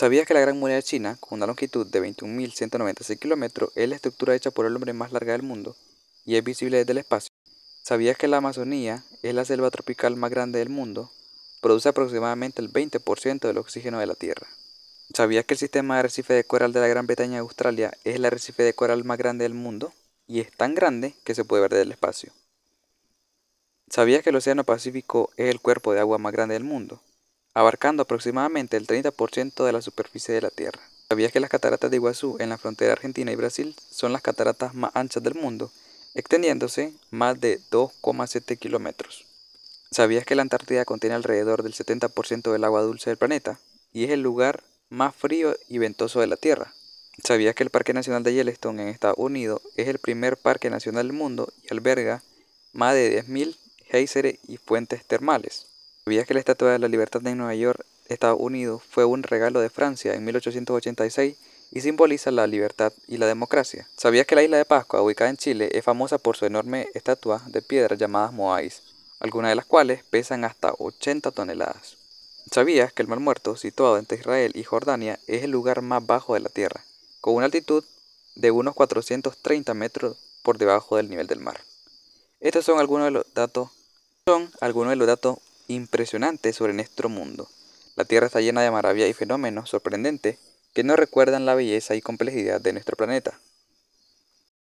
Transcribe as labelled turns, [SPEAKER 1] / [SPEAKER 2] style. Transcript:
[SPEAKER 1] ¿Sabías que la Gran Muralla de China, con una longitud de 21.196 kilómetros, es la estructura hecha por el hombre más larga del mundo y es visible desde el espacio? ¿Sabías que la Amazonía es la selva tropical más grande del mundo? Produce aproximadamente el 20% del oxígeno de la Tierra. ¿Sabías que el sistema de arrecife de coral de la Gran Bretaña de Australia es el arrecife de coral más grande del mundo? Y es tan grande que se puede ver desde el espacio. ¿Sabías que el Océano Pacífico es el cuerpo de agua más grande del mundo? abarcando aproximadamente el 30% de la superficie de la Tierra. ¿Sabías que las cataratas de Iguazú en la frontera argentina y Brasil son las cataratas más anchas del mundo, extendiéndose más de 2,7 kilómetros? ¿Sabías que la Antártida contiene alrededor del 70% del agua dulce del planeta y es el lugar más frío y ventoso de la Tierra? ¿Sabías que el Parque Nacional de Yellowstone en Estados Unidos es el primer parque nacional del mundo y alberga más de 10.000 geysers y fuentes termales? ¿Sabías que la Estatua de la Libertad de Nueva York, Estados Unidos, fue un regalo de Francia en 1886 y simboliza la libertad y la democracia? ¿Sabías que la isla de Pascua, ubicada en Chile, es famosa por su enorme estatua de piedra llamadas Moais, algunas de las cuales pesan hasta 80 toneladas? ¿Sabías que el Mar Muerto, situado entre Israel y Jordania, es el lugar más bajo de la Tierra, con una altitud de unos 430 metros por debajo del nivel del mar? Estos son algunos de los datos son algunos de los datos impresionante sobre nuestro mundo. La Tierra está llena de maravillas y fenómenos sorprendentes que nos recuerdan la belleza y complejidad de nuestro planeta.